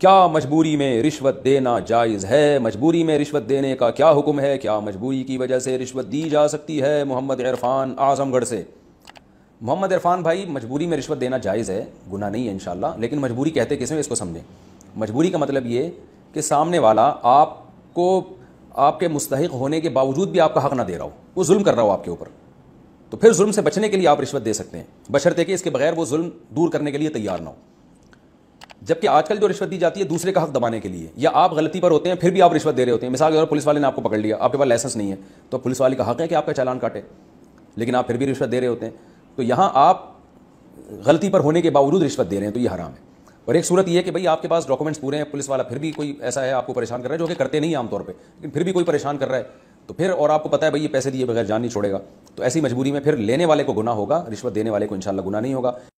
क्या मजबूरी में रिश्वत देना जायज़ है मजबूरी में रिश्वत देने का क्या हुक्म है क्या मजबूरी की वजह से रिश्वत दी जा सकती है मोहम्मद इरफान आजमगढ़ से मोहम्मद इरफान भाई मजबूरी में रिश्वत देना जायज़ है गुना नहीं है इन लेकिन मजबूरी कहते किसे इसको समझें मजबूरी का मतलब ये कि सामने वाला आपको आपके मुस्तक होने के बावजूद भी आपका हक ना दे रहा हो वो जुल्म कर रहा हो आपके ऊपर तो फिर जुल्म से बचने के लिए आप रिश्वत दे सकते हैं बशरते कि इसके बगैर वो जुल्म दूर करने के लिए तैयार ना हो जबकि आजकल जो रिश्वत दी जाती है दूसरे का हक दबाने के लिए या आप गलती पर होते हैं फिर भी आप रिश्वत दे रहे होते हैं मिसाल के तौर पुलिस वाले ने आपको पकड़ लिया आपके पास लाइसेंस नहीं है तो पुलिस वाले का हक है कि आपका चालान काटे लेकिन आप फिर भी रिश्वत दे रहे होते हैं तो यहाँ आप गलती पर होने के बावजूद रिश्वत दे रहे हैं तो ये हराम है और एक सूरत यह है कि भाई आपके पास डॉक्यूमेंट्स पूरे हैं पुलिस वाला फिर भी कोई ऐसा है आपको परेशान कर रहा है जो कि करते नहीं आमतौर पर लेकिन फिर भी कोई परेशान कर रहा है तो फिर और आपको पता है भाई ये पैसे दिए बगैर जान नहीं छोड़ेगा तो ऐसी मजबूरी में फिर लेने वाले को गुना होगा रिश्वत देने वाले को इंशाल्लाह गुना नहीं होगा